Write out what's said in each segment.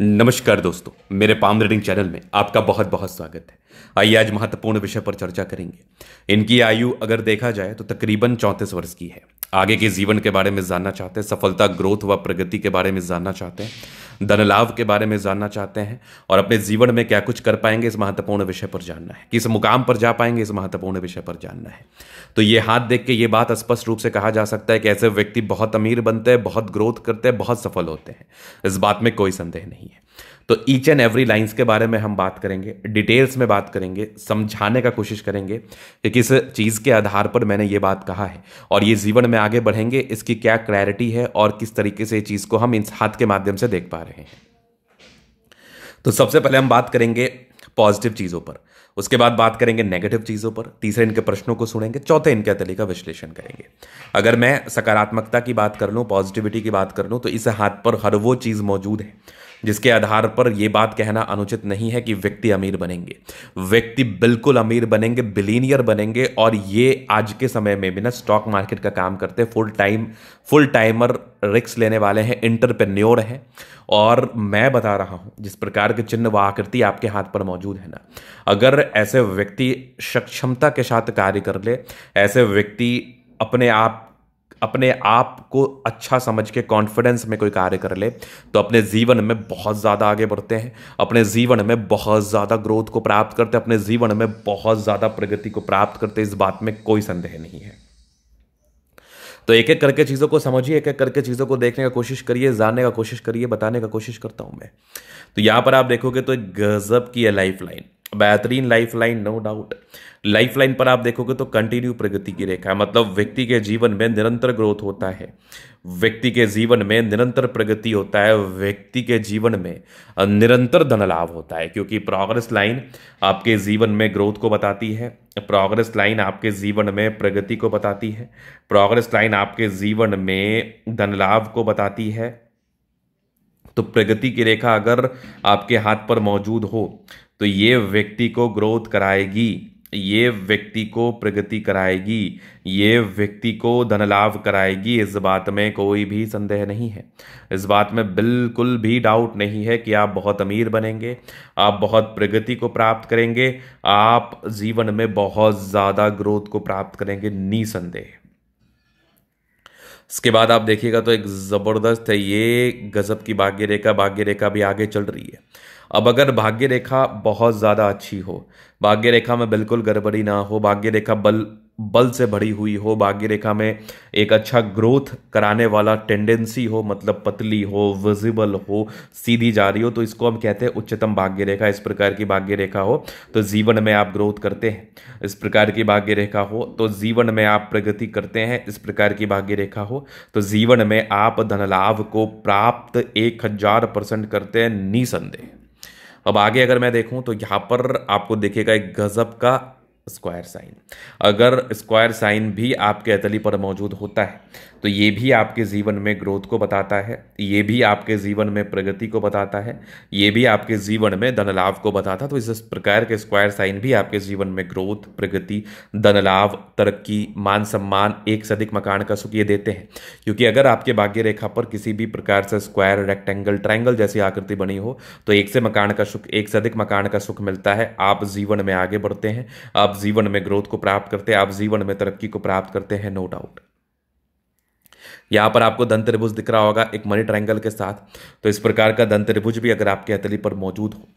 नमस्कार दोस्तों मेरे पाम रीडिंग चैनल में आपका बहुत बहुत स्वागत है आइए आज महत्वपूर्ण विषय पर चर्चा करेंगे इनकी आयु अगर देखा जाए तो तकरीबन चौंतीस वर्ष की है आगे के जीवन के बारे में जानना चाहते हैं सफलता ग्रोथ व प्रगति के बारे में जानना चाहते हैं धन लाभ के बारे में जानना चाहते हैं और अपने जीवन में क्या कुछ कर पाएंगे इस महत्वपूर्ण विषय पर जानना है किस मुकाम पर जा पाएंगे इस महत्वपूर्ण विषय पर जानना है तो ये हाथ देख के ये बात स्पष्ट रूप से कहा जा सकता है कि ऐसे व्यक्ति बहुत अमीर बनते हैं बहुत ग्रोथ करते हैं बहुत सफल होते हैं इस बात में कोई संदेह नहीं है तो ईच एंड एवरी लाइन्स के बारे में हम बात करेंगे डिटेल्स में बात करेंगे समझाने का कोशिश करेंगे कि किस चीज़ के आधार पर मैंने ये बात कहा है और ये जीवन में आगे बढ़ेंगे इसकी क्या क्लैरिटी है और किस तरीके से ये चीज़ को हम इस हाथ के माध्यम से देख पा रहे हैं तो सबसे पहले हम बात करेंगे पॉजिटिव चीज़ों पर उसके बाद बात करेंगे नेगेटिव चीज़ों पर तीसरे इनके प्रश्नों को सुनेंगे चौथे इनके अतली का विश्लेषण करेंगे अगर मैं सकारात्मकता की बात कर लूँ पॉजिटिविटी की बात कर लूँ तो इस हाथ पर हर वो चीज़ मौजूद है जिसके आधार पर यह बात कहना अनुचित नहीं है कि व्यक्ति अमीर बनेंगे व्यक्ति बिल्कुल अमीर बनेंगे बिलीनियर बनेंगे और ये आज के समय में भी ना स्टॉक मार्केट का काम करते फुल टाइम फुल टाइमर रिक्स लेने वाले हैं इंटरप्रेन्योर हैं और मैं बता रहा हूँ जिस प्रकार के चिन्ह व आकृति आपके हाथ पर मौजूद है ना अगर ऐसे व्यक्ति सक्षमता के साथ कार्य कर ले ऐसे व्यक्ति अपने आप अपने आप को अच्छा समझ के कॉन्फिडेंस में कोई कार्य कर ले तो अपने जीवन में बहुत ज़्यादा आगे बढ़ते हैं अपने जीवन में बहुत ज़्यादा ग्रोथ को प्राप्त करते हैं अपने जीवन में बहुत ज़्यादा प्रगति को प्राप्त करते इस बात में कोई संदेह नहीं है तो एक एक करके चीज़ों को समझिए एक एक करके चीज़ों को देखने का कोशिश करिए जानने का कोशिश करिए बताने का कोशिश करता हूँ मैं तो यहाँ पर आप देखोगे तो एक गज़ब की है लाइफ लाइन बेहतरीन life line no doubt lifeline पर आप देखोगे तो कंटिन्यू प्रगति की रेखा है मतलब व्यक्ति के जीवन में निरंतर ग्रोथ होता है व्यक्ति के जीवन में निरंतर प्रगति होता है व्यक्ति के जीवन में निरंतर धन लाभ होता है क्योंकि प्रोग्रेस लाइन आपके जीवन में ग्रोथ को बताती है प्रोग्रेस लाइन आपके जीवन में प्रगति को बताती है प्रोग्रेस लाइन आपके जीवन में धन लाभ को बताती है तो प्रगति की रेखा अगर आपके हाथ पर मौजूद हो तो ये व्यक्ति को ग्रोथ कराएगी ये व्यक्ति को प्रगति कराएगी ये व्यक्ति को धन लाभ कराएगी इस बात में कोई भी संदेह नहीं है इस बात में बिल्कुल भी डाउट नहीं है कि आप बहुत अमीर बनेंगे आप बहुत प्रगति को प्राप्त करेंगे आप जीवन में बहुत ज़्यादा ग्रोथ को प्राप्त करेंगे निसंदेह इसके बाद आप देखिएगा तो एक ज़बरदस्त है ये गज़ब की भाग्य रेखा भाग्य रेखा भी आगे चल रही है अब अगर भाग्य रेखा बहुत ज़्यादा अच्छी हो भाग्य रेखा में बिल्कुल गड़बड़ी ना हो भाग्य रेखा बल बल से भरी हुई हो भाग्य रेखा में एक अच्छा ग्रोथ कराने वाला टेंडेंसी हो मतलब पतली हो विजिबल हो सीधी जा रही हो तो इसको हम कहते हैं उच्चतम भाग्य रेखा इस प्रकार की भाग्य रेखा हो तो जीवन में आप ग्रोथ करते हैं इस प्रकार की भाग्य रेखा हो तो जीवन में आप प्रगति करते हैं इस प्रकार की भाग्य रेखा हो तो जीवन में आप धनलाभ को प्राप्त एक हजार परसेंट करते हैं निसंदेह अब आगे अगर मैं देखूं तो यहाँ पर आपको देखेगा एक गज़ब का स्क्वायर साइन अगर स्क्वायर साइन भी आपके अतली पर मौजूद होता है तो ये भी आपके जीवन में ग्रोथ को बताता है ये भी आपके जीवन में प्रगति को बताता है ये भी आपके जीवन में धन लाभ को बताता है तो इस प्रकार के स्क्वायर साइन भी आपके जीवन में ग्रोथ प्रगति धन लाभ तरक्की मान सम्मान एक से अधिक मकान का सुख ये देते हैं क्योंकि अगर आपके भाग्य रेखा पर किसी भी प्रकार से स्क्वायर रेक्टेंगल ट्राइंगल जैसी आकृति बनी हो तो एक से मकान का सुख एक से अधिक मकान का सुख मिलता है आप जीवन में आगे बढ़ते हैं आप जीवन में ग्रोथ को प्राप्त करते हैं आप जीवन में तरक्की को प्राप्त करते हैं नो डाउट यहां पर आपको दंत त्रिभुज दिख रहा होगा एक मनी ट्रायंगल के साथ तो इस प्रकार का दंत त्रिभुज भी अगर आपके हथेली पर मौजूद हो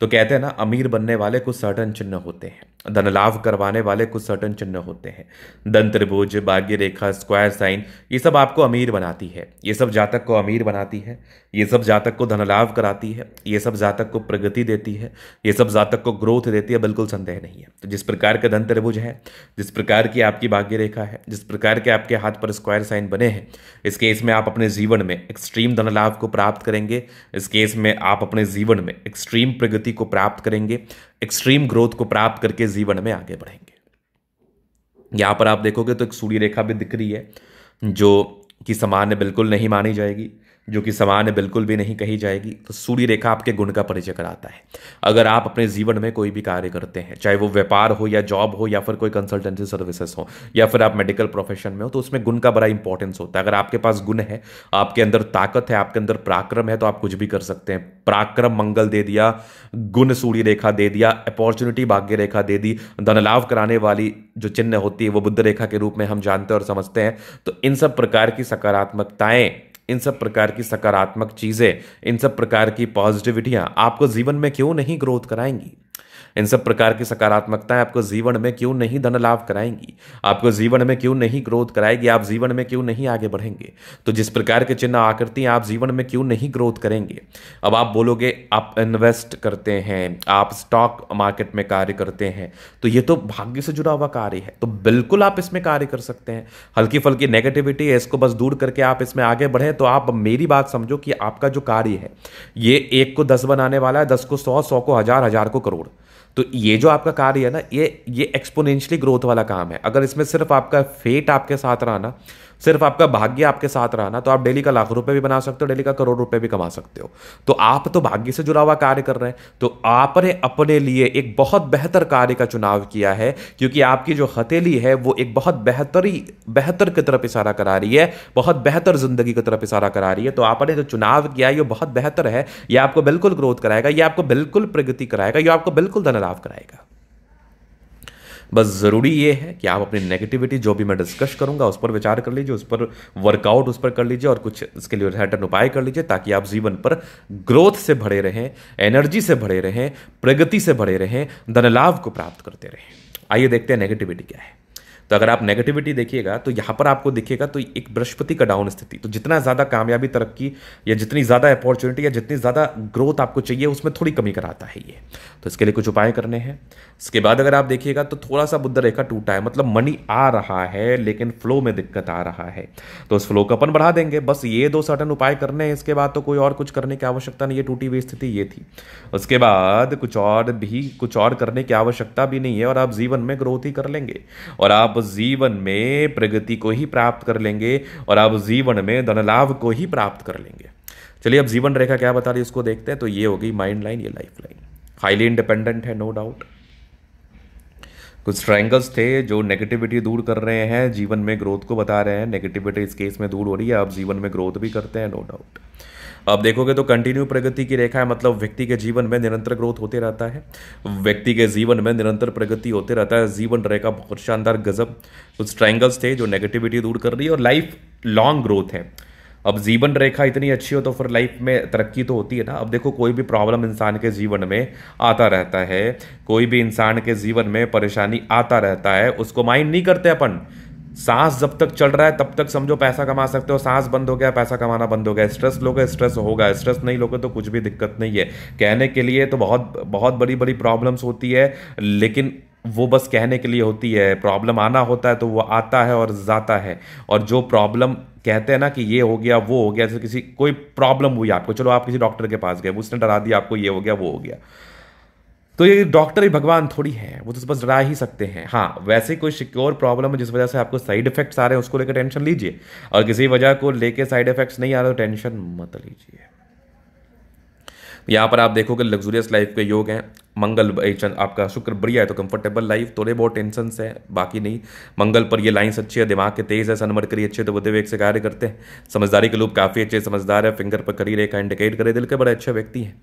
तो कहते हैं ना अमीर बनने वाले कुछ सर्टन चिन्ह होते हैं धन लाभ करवाने वाले कुछ सर्टन चिन्ह होते हैं धन त्रिभुज भाग्य रेखा स्क्वायर साइन ये सब आपको अमीर बनाती है ये सब जातक को अमीर बनाती है ये सब जातक को धन लाभ कराती है ये सब जातक को प्रगति देती है ये सब जातक को ग्रोथ देती है बिल्कुल संदेह नहीं है तो जिस प्रकार का धन त्रिभुज है जिस प्रकार की आपकी भाग्य रेखा है जिस प्रकार के आपके हाथ पर स्क्वायर साइन बने हैं इस केस में आप अपने जीवन में एक्सट्रीम धन लाभ को प्राप्त करेंगे इस केस में आप अपने जीवन में एक्सट्रीम प्रगति को प्राप्त करेंगे एक्सट्रीम ग्रोथ को प्राप्त करके जीवन में आगे बढ़ेंगे यहाँ पर आप देखोगे तो एक सूर्य रेखा भी दिख रही है जो कि सामान्य बिल्कुल नहीं मानी जाएगी जो कि सामान्य बिल्कुल भी नहीं कही जाएगी तो सूर्य रेखा आपके गुण का परिचय कराता है अगर आप अपने जीवन में कोई भी कार्य करते हैं चाहे वो व्यापार हो या जॉब हो या फिर कोई कंसल्टेंसी सर्विसेज हो या फिर आप मेडिकल प्रोफेशन में हो तो उसमें गुण का बड़ा इंपॉर्टेंस होता है अगर आपके पास गुण है आपके अंदर ताकत है आपके अंदर पराक्रम है तो आप कुछ भी कर सकते हैं पराक्रम मंगल दे दिया गुण सूर्य रेखा दे दिया अपॉर्चुनिटी भाग्य रेखा दे दी धनलाभ कराने वाली जो चिन्ह होती है वो बुद्ध रेखा के रूप में हम जानते हैं और समझते हैं तो इन सब प्रकार की सकारात्मकताएं इन सब प्रकार की सकारात्मक चीज़ें इन सब प्रकार की पॉजिटिविटियाँ आपको जीवन में क्यों नहीं ग्रोथ कराएंगी इन सब प्रकार की सकारात्मकताएं आपको जीवन में क्यों नहीं धन लाभ कराएंगी आपको जीवन में क्यों नहीं ग्रोथ कराएगी आप जीवन में क्यों नहीं आगे बढ़ेंगे तो जिस प्रकार के चिन्ह आकृति आप जीवन में क्यों नहीं ग्रोथ करेंगे अब आप बोलोगे आप इन्वेस्ट करते हैं आप स्टॉक मार्केट में कार्य करते हैं तो ये तो भाग्य से जुड़ा हुआ कार्य है तो बिल्कुल आप इसमें कार्य कर सकते हैं हल्की फल्की नेगेटिविटी है इसको बस दूर करके आप इसमें आगे बढ़े तो आप मेरी बात समझो कि आपका जो कार्य है ये एक को दस बनाने वाला है दस को सौ सौ को हजार हजार को करोड़ तो ये जो आपका कार्य है ना ये ये एक्सपोनेंशियली ग्रोथ वाला काम है अगर इसमें सिर्फ आपका फेट आपके साथ रहा ना सिर्फ आपका भाग्य आपके साथ रहा ना तो आप डेली का लाख रुपए भी बना सकते हो डेली का करोड़ रुपए भी कमा सकते हो तो आप तो भाग्य से जुड़ा हुआ कार्य कर रहे हैं तो आपने अपने लिए एक बहुत बेहतर कार्य का चुनाव किया है क्योंकि आपकी जो हथेली है वो एक बहुत बेहतरी बेहतर की तरफ इशारा करा रही है बहुत बेहतर जिंदगी की तरफ इशारा करा रही है तो आपने जो चुनाव किया ये बहुत बेहतर है यह आपको बिल्कुल ग्रोथ कराएगा यह आपको बिल्कुल प्रगति कराएगा यह आपको बिल्कुल धन लाभ कराएगा बस ज़रूरी ये है कि आप अपनी नेगेटिविटी जो भी मैं डिस्कस करूँगा उस पर विचार कर लीजिए उस पर वर्कआउट उस पर कर लीजिए और कुछ इसके लिए रिटर्न उपाय कर लीजिए ताकि आप जीवन पर ग्रोथ से भरे रहें एनर्जी से भरे रहें प्रगति से भरे रहें धन लाभ को प्राप्त करते रहें आइए देखते हैं नेगेटिविटी क्या है तो अगर आप नेगेटिविटी देखिएगा तो यहाँ पर आपको दिखेगा तो एक बृहस्पति का डाउन स्थिति तो जितना ज़्यादा कामयाबी तरक्की या जितनी ज़्यादा अपॉर्चुनिटी या जितनी ज़्यादा ग्रोथ आपको चाहिए उसमें थोड़ी कमी कराता है ये तो इसके लिए कुछ उपाय करने हैं इसके बाद अगर आप देखिएगा तो थोड़ा सा बुद्ध रेखा टूटा है मतलब मनी आ रहा है लेकिन फ्लो में दिक्कत आ रहा है तो उस फ्लो को अपन बढ़ा देंगे बस ये दो सटन उपाय करने हैं इसके बाद तो कोई और कुछ करने की आवश्यकता नहीं है टूटी हुई स्थिति ये थी उसके बाद कुछ और भी कुछ और करने की आवश्यकता भी नहीं है और आप जीवन में ग्रोथ ही कर लेंगे और आप जीवन में प्रगति को ही प्राप्त कर लेंगे और आप जीवन में धनलाभ को ही प्राप्त कर लेंगे चलिए अब जीवन रेखा क्या बता रही है उसको देखते हैं तो ये होगी माइंड लाइन ये लाइफ लाइन हाईली इंडिपेंडेंट है नो डाउट कुछ ट्रायंगल्स थे जो नेगेटिविटी दूर कर रहे हैं जीवन में ग्रोथ को बता रहे हैं नेगेटिविटी इस केस में दूर हो रही है आप जीवन में ग्रोथ भी करते हैं नो डाउट आप देखोगे तो कंटिन्यू प्रगति की रेखा है मतलब व्यक्ति के जीवन में निरंतर ग्रोथ होते रहता है व्यक्ति के जीवन में निरंतर प्रगति होते रहता है जीवन रेखा बहुत शानदार गजब कुछ ट्राइंगल्स थे जो नेगेटिविटी दूर कर रही है और लाइफ लॉन्ग ग्रोथ है अब जीवन रेखा इतनी अच्छी हो तो फिर लाइफ में तरक्की तो होती है ना अब देखो कोई भी प्रॉब्लम इंसान के जीवन में आता रहता है कोई भी इंसान के जीवन में परेशानी आता रहता है उसको माइंड नहीं करते अपन सांस जब तक चल रहा है तब तक समझो पैसा कमा सकते हो सांस बंद हो गया पैसा कमाना बंद हो गया स्ट्रेस लोगे स्ट्रेस होगा स्ट्रेस नहीं लोगे तो कुछ भी दिक्कत नहीं है कहने के लिए तो बहुत बहुत बड़ी बड़ी प्रॉब्लम्स होती है लेकिन वो बस कहने के लिए होती है प्रॉब्लम आना होता है तो वो आता है और जाता है और जो प्रॉब्लम कहते हैं ना कि ये हो गया वो हो गया जैसे किसी कोई प्रॉब्लम हुई आपको चलो आप किसी डॉक्टर के पास गए उसने डरा दिया आपको ये हो गया वो हो गया तो ये डॉक्टर ही भगवान थोड़ी है वो तो बस डरा ही सकते हैं हाँ वैसे कोई सिक्योर प्रॉब्लम है जिस वजह से आपको साइड इफेक्ट्स आ रहे हैं उसको लेकर टेंशन लीजिए और किसी वजह को लेकर साइड इफेक्ट्स नहीं आ रहे तो टेंशन मत लीजिए यहाँ पर आप देखोगे लग्जूरियस लाइफ के योग हैं मंगल आपका शुक्र बढ़िया है तो कंफर्टेबल लाइफ थोड़े बहुत टेंशन है बाकी नहीं मंगल पर ये लाइन्स अच्छी है दिमाग के तेज है सनमर करिए अच्छे तो बुद्धि वेग से कार्य करते हैं समझदारी के लोग काफ़ी अच्छे समझदार है फिंगर पर करी रेखा इंडिकेट करे दिल के बड़े अच्छे व्यक्ति हैं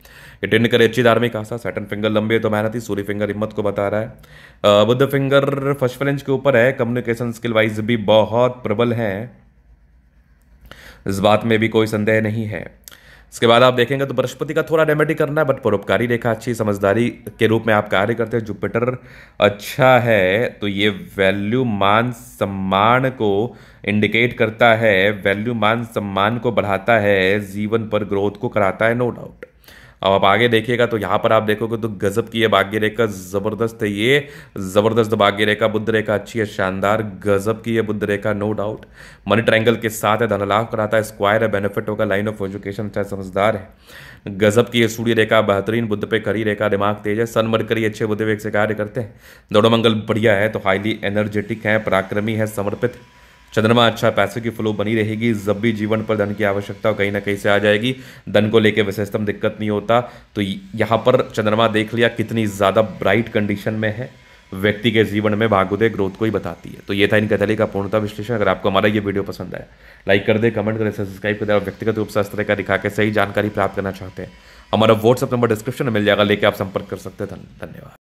अटेंड करे अच्छी धार्मिक आशा सेटन फिंगर लंबी है तो ही सूर्य फिंगर हिम्मत को बता रहा है बुद्ध फिंगर फर्स्ट फ्रेंच के ऊपर है कम्युनिकेशन स्किल वाइज भी बहुत प्रबल है इस बात में भी कोई संदेह नहीं है इसके बाद आप देखेंगे तो बृहस्पति का थोड़ा रेमेडी करना है बट परोपकारी रेखा अच्छी समझदारी के रूप में आप कार्य करते हैं जुपिटर अच्छा है तो ये वैल्यू मान सम्मान को इंडिकेट करता है वैल्यू मान सम्मान को बढ़ाता है जीवन पर ग्रोथ को कराता है नो डाउट अब आप आगे देखिएगा तो यहाँ पर आप देखोगे तो गजब की है भाग्य रेखा ज़बरदस्त है ये ज़बरदस्त भाग्य रेखा बुद्ध रेखा अच्छी है शानदार गजब की है बुद्ध रेखा नो डाउट मनी ट्रैंगल के साथ है धनलाभ कराता है स्क्वायर है बेनिफिट होगा लाइन ऑफ एजुकेशन अच्छा समझदार है गजब की है सूर्य रेखा बेहतरीन बुद्ध पे करी रेखा दिमाग तेज है सनमर करी अच्छे बुद्ध वेग से कार्य करते हैं दोनों मंगल बढ़िया है तो हाईली एनर्जेटिक है पराक्रमी है समर्पित है चंद्रमा अच्छा पैसे की फ्लो बनी रहेगी जब भी जीवन पर धन की आवश्यकता कहीं ना कहीं से आ जाएगी धन को लेकर विशेषतम दिक्कत नहीं होता तो यहाँ पर चंद्रमा देख लिया कितनी ज़्यादा ब्राइट कंडीशन में है व्यक्ति के जीवन में भागुदय ग्रोथ को ही बताती है तो ये था इन कथली का पूर्णता विश्लेषण अगर आपको हमारा ये वीडियो पसंद आया लाइक कर दे कमेंट करें सब्सक्राइब कर दे और व्यक्तिगत रूप से इस तरह का दिखा के सही जानकारी प्राप्त करना चाहते हैं हमारा व्हाट्सअप नंबर डिस्क्रिप्शन में मिल जाएगा लेके आप संपर्क कर सकते हैं धन्यवाद